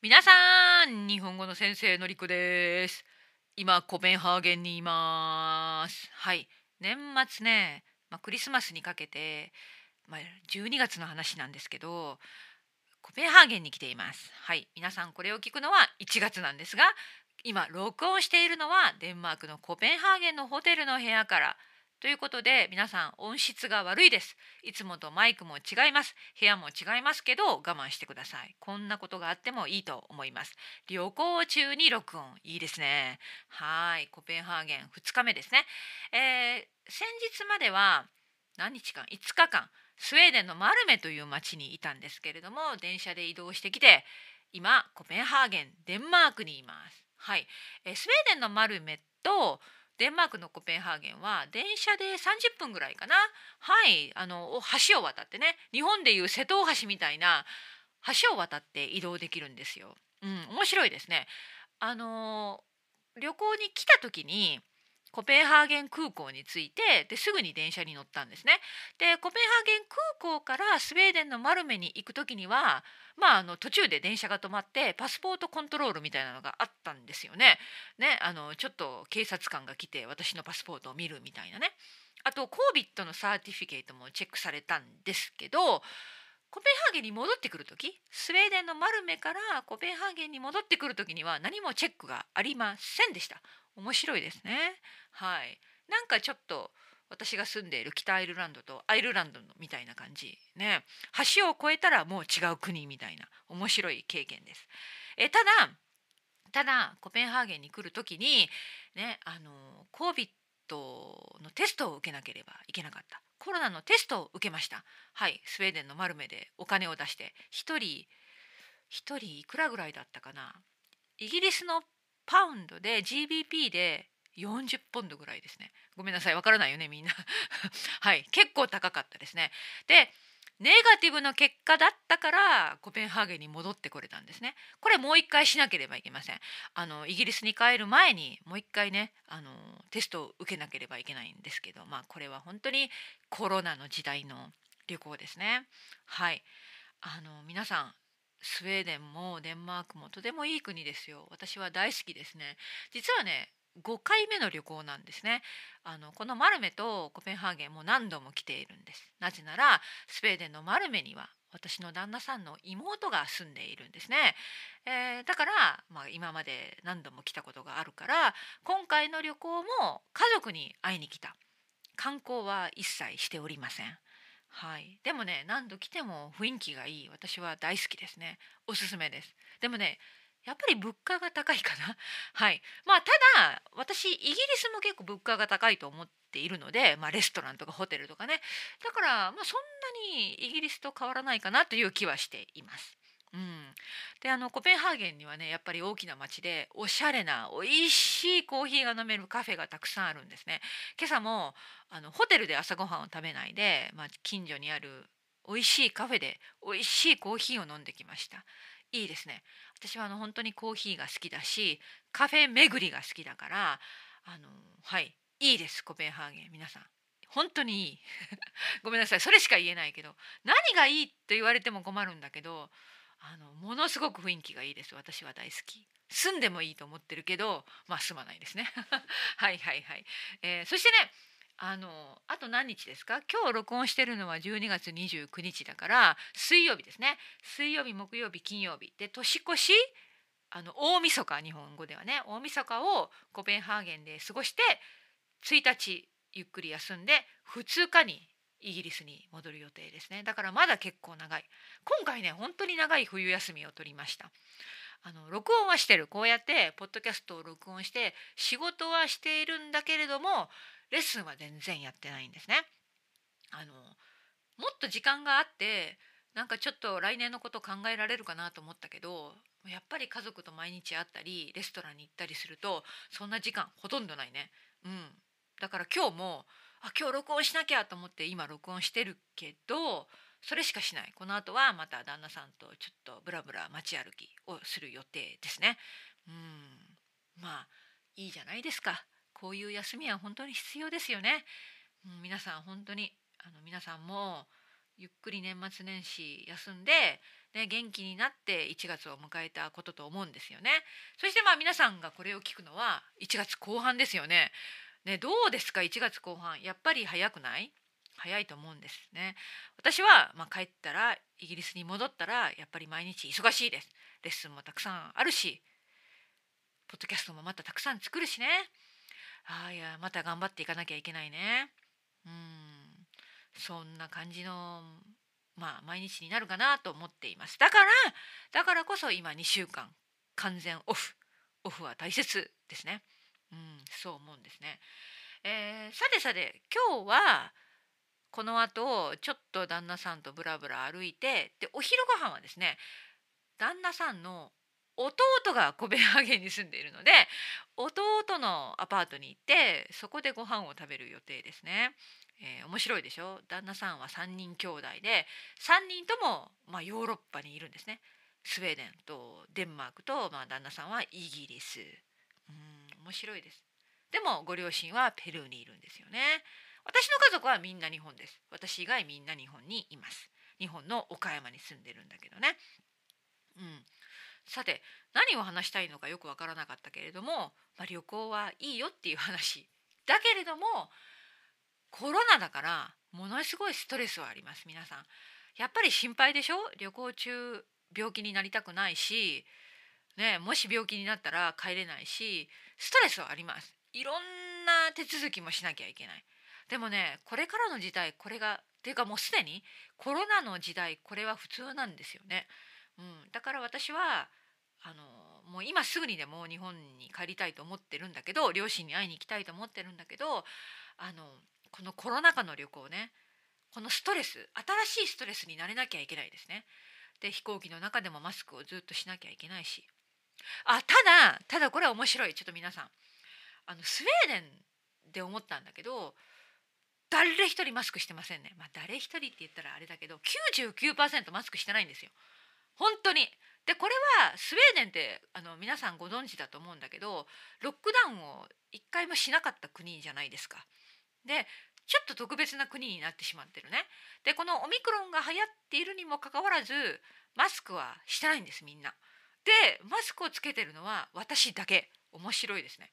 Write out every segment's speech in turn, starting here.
皆さん日本語の先生のりこです今コペンハーゲンにいますはい年末ねまあ、クリスマスにかけてまあ、12月の話なんですけどコペンハーゲンに来ていますはい皆さんこれを聞くのは1月なんですが今録音しているのはデンマークのコペンハーゲンのホテルの部屋からということで皆さん音質が悪いですいつもとマイクも違います部屋も違いますけど我慢してくださいこんなことがあってもいいと思います旅行中に録音いいですねはいコペンハーゲン2日目ですね、えー、先日までは何日間5日間スウェーデンのマルメという町にいたんですけれども電車で移動してきて今コペンハーゲンデンマークにいますはい、えー、スウェーデンのマルメとデンマークのコペンハーゲンは電車で30分ぐらいかなはいあの橋を渡ってね日本でいう瀬戸大橋みたいな橋を渡って移動できるんですよ。うん、面白いですねあの旅行に来た時にコペンハーゲン空港に着いてですぐに電車に乗ったんですね。でコペンハーゲン空港からスウェーデンのマルメに行く時には、まあ、あの途中で電車が止まってパスポートコントロールみたいなのがあったんですよね。ねあのちょっと警察官が来て私のパスポートを見るみたいなね。あとコービットのサーティフィケートもチェックされたんですけどコペンハーゲンに戻ってくる時スウェーデンのマルメからコペンハーゲンに戻ってくる時には何もチェックがありませんでした。面白いですね。はい、なんかちょっと私が住んでいる北アイルランドとアイルランドのみたいな感じね橋を越えたらもう違う国みたいな面白い経験です。えただただコペンハーゲンに来る時にねあのコービットのテストを受けなければいけなかったコロナのテストを受けましたはいスウェーデンのマルメでお金を出して1人1人いくらぐらいだったかなイギリスのパウンドで GBP で40ポンドぐらいですねごめんなさいわからないよねみんな はい結構高かったですねでネガティブの結果だったからコペンハーゲンに戻ってこれたんですねこれもう一回しなければいけませんあのイギリスに帰る前にもう一回ねあのテストを受けなければいけないんですけどまあこれは本当にコロナの時代の旅行ですねはいあの皆さんスウェーデンもデンマークもとてもいい国ですよ私は大好きですね実はね5回目の旅行なんですねあのこのマルメとコペンハーゲンも何度も来ているんですなぜならスウェーデンのマルメには私の旦那さんの妹が住んでいるんですね、えー、だから、まあ、今まで何度も来たことがあるから今回の旅行も家族に会いに来た観光は一切しておりませんはい、でもね何度来ても雰囲気がいい私は大好きですねおすすめですでもねやっぱり物価が高いかな はいまあただ私イギリスも結構物価が高いと思っているので、まあ、レストランとかホテルとかねだからまあそんなにイギリスと変わらないかなという気はしていますであのコペンハーゲンにはねやっぱり大きな町でおしゃれな美味しいコーヒーが飲めるカフェがたくさんあるんですね。今朝もあのホテルで朝ごはんを食べないで、まあ、近所にある美味しいカフェで美味しいコーヒーを飲んできました。いいですね。私はあの本当にコーヒーが好きだしカフェ巡りが好きだからあのはいいいですコペンハーゲン皆さん。本当にいい ごめんなさいそれしか言えないけど何がいいって言われても困るんだけどあのものすごく雰囲気がいいです私は大好き住んでもいいと思ってるけどまあ住まないですね はいはいはい、えー、そしてねあのあと何日ですか今日録音してるのは12月29日だから水曜日ですね水曜日木曜日金曜日で年越しあの大晦日日本語ではね大晦日をコペンハーゲンで過ごして1日ゆっくり休んで2日にイギリスに戻る予定ですねだからまだ結構長い今回ね本当に長い冬休みを取りましたあの録音はしてるこうやってポッドキャストを録音して仕事はしているんだけれどもレッスンは全然やってないんですねあのもっと時間があってなんかちょっと来年のこと考えられるかなと思ったけどやっぱり家族と毎日会ったりレストランに行ったりするとそんな時間ほとんどないねうんだから今日もあ今日録音しなきゃと思って今録音してるけどそれしかしないこの後はまた旦那さんとちょっとブラブラ街歩きをする予定ですね。うんまあいいじゃないですかこういう休みは本当に必要ですよね。うん、皆さん本当にあの皆さんもゆっくり年末年始休んで、ね、元気になって1月を迎えたことと思うんですよね。そしてまあ皆さんがこれを聞くのは1月後半ですよね。ね、どうですか1月後半やっぱり早くない早いと思うんですね。私は、まあ、帰ったらイギリスに戻ったらやっぱり毎日忙しいです。レッスンもたくさんあるしポッドキャストもまたたくさん作るしね。あいやまた頑張っていかなきゃいけないね。うんそんな感じのまあ毎日になるかなと思っています。だからだからこそ今2週間完全オフオフは大切ですね。うん、そう思うんですね。えー、さてさて今日はこの後ちょっと旦那さんとブラブラ歩いてでお昼ご飯はですね旦那さんの弟がコペンハーゲンに住んでいるので弟のアパートに行ってそこでご飯を食べる予定ですね。えー、面白いでしょ旦那さんは3人兄弟で3人とも、まあ、ヨーロッパにいるんですね。スウェーデンとデンマークと、まあ、旦那さんはイギリス面白いですでもご両親はペルーにいるんですよね私の家族はみんな日本です私以外みんな日本にいます日本の岡山に住んでるんだけどねうんさて何を話したいのかよくわからなかったけれども、まあ、旅行はいいよっていう話だけれどもコロナだからものすごいストレスはあります皆さんやっぱり心配でしょ旅行中病気になりたくないし、ね、もし病気になったら帰れないしストレスはありますいろんな手続きもしなきゃいけないでもねこれからの時代これがっていうかもうすでにコロナの時代これは普通なんですよね、うん、だから私はあのもう今すぐにでも日本に帰りたいと思ってるんだけど両親に会いに行きたいと思ってるんだけどあのこのコロナ禍の旅行ねこのストレス新しいストレスになれなきゃいけないですね。で飛行機の中でもマスクをずっとしなきゃいけないしあただただこれは面白いちょっと皆さんあのスウェーデンで思ったんだけど誰一人マスクしてませんね、まあ、誰一人って言ったらあれだけど99%マスクしてないんですよ本当にでこれはスウェーデンってあの皆さんご存知だと思うんだけどロックダウンを一回もしなかった国じゃないですか。でちょっと特別な国になってしまってるね。でこのオミクロンが流行っているにもかかわらずマスクはしてないんですみんな。でマスクをつけてるのは私だけ面白いですね。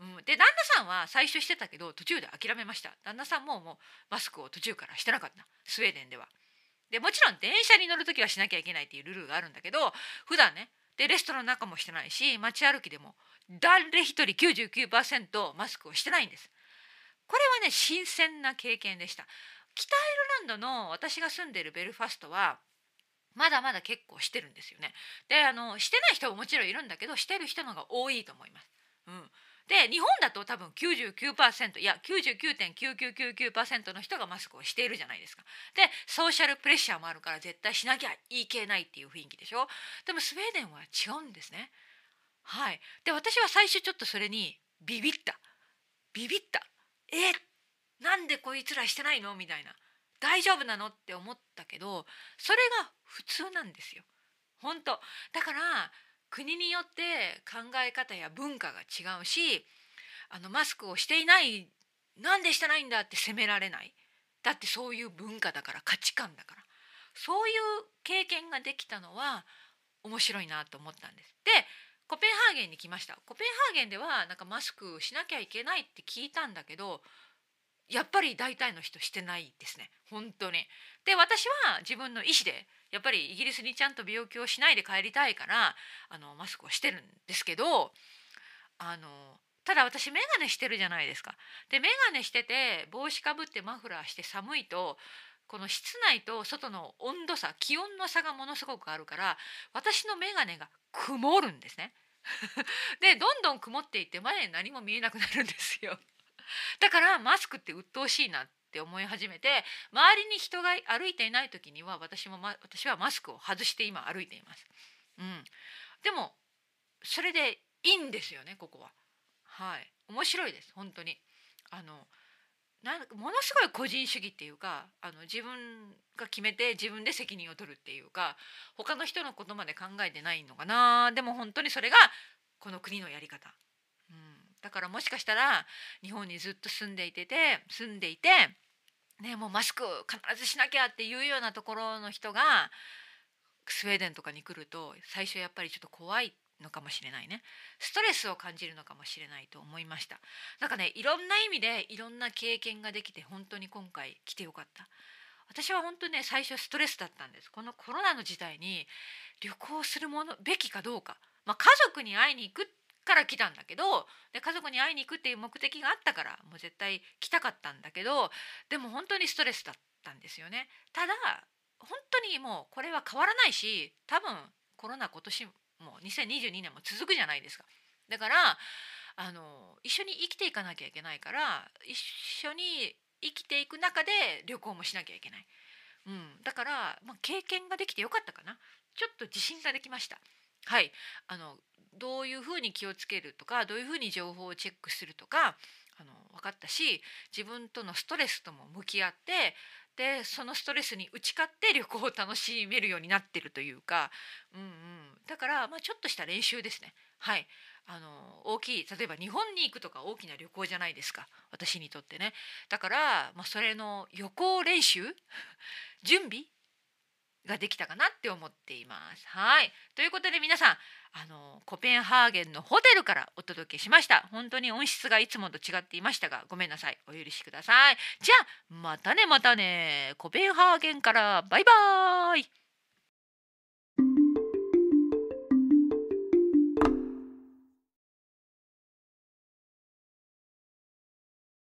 うん、で旦那さんは最初してたけど途中で諦めました旦那さんももうマスクを途中からしてなかったスウェーデンでは。でもちろん電車に乗る時はしなきゃいけないっていうルールがあるんだけど普段ねでレストランの中もしてないし街歩きでも誰一人99%マスクをしてないんです。これはね新鮮な経験でした。北アイルランドの私が住んでるベルファストはまだまだ結構してるんですよね。であのしてない人ももちろんいるんだけどしてる人の方が多いと思います。うん、で日本だと多分99%いや99.9999%の人がマスクをしているじゃないですか。でソーシャルプレッシャーもあるから絶対しなきゃいけないっていう雰囲気でしょ。でもスウェーデンは違うんですね。はい、で私は最初ちょっとそれにビビったビビったえなんでこいつらしてないのみたいな。大丈夫なのって思ったけどそれが普通なんですよ本当だから国によって考え方や文化が違うしあのマスクをしていないなんでしてないんだって責められないだってそういう文化だから価値観だからそういう経験ができたのは面白いなと思ったんです。でコペンハーゲンに来ましたコペンハーゲンではなんかマスクしなきゃいけないって聞いたんだけどやっぱり大体の人してないですね本当に。で私は自分の意思でやっぱりイギリスにちゃんと病気をしないで帰りたいからあのマスクをしてるんですけどあのただ私眼鏡してるじゃないですか。で眼鏡してて帽子かぶってマフラーして寒いとこの室内と外の温度差気温の差がものすごくあるから私の眼鏡が曇るんですね。でどんどん曇っていって前に何も見えなくなるんですよ。だからマスクって鬱陶しいなって思い始めて周りに人が歩いていない時には私も、ま、私はマスクを外して今歩いています。うん、でもそれでいいんですよねここは。はい、面白いです本当に。あのなものすごい個人主義っていうかあの自分が決めて自分で責任を取るっていうか他の人のことまで考えてないのかなでも本当にそれがこの国のやり方だからもしかしたら日本にずっと住んでいてて住んでいて、ね、もうマスク必ずしなきゃっていうようなところの人がスウェーデンとかに来ると最初やっぱりちょっと怖いのかもしれないねストレスを感じるのかもしれないと思いましたなんかねいろんな意味でいろんな経験ができて本当に今回来てよかった私は本当ね最初ストレスだったんですこのコロナの時代に旅行するものべきかどうか、まあ、家族に会いに行くっから来たんだけどで家族に会いに行くっていう目的があったからもう絶対来たかったんだけどでも本当にストレスだったんですよね。ただ本当にもうこれは変わらないし多分コロナ今年も2022年も続くじゃないですか。だからあの一緒に生きていかなきゃいけないから一緒に生きていく中で旅行もしなきゃいけない。うん、だから、まあ、経験ができてよかったかな。ちょっと自信ができました。はい、あのどういうふうに気をつけるとかどういうふうに情報をチェックするとかあの分かったし自分とのストレスとも向き合ってでそのストレスに打ち勝って旅行を楽しめるようになってるというか、うんうん、だから、まあ、ちょっとした練習ですね。はい、あの大きい例えば日本に行くとか大きな旅行じゃないですか私にとってねだから、まあ、それの予行練習 準備ができたかなって思っています。はいということで皆さんあのコペンハーゲンのホテルからお届けしました本当に音質がいつもと違っていましたがごめんなさいお許しくださいじゃあまたねまたねコペンハーゲンからバイバーイ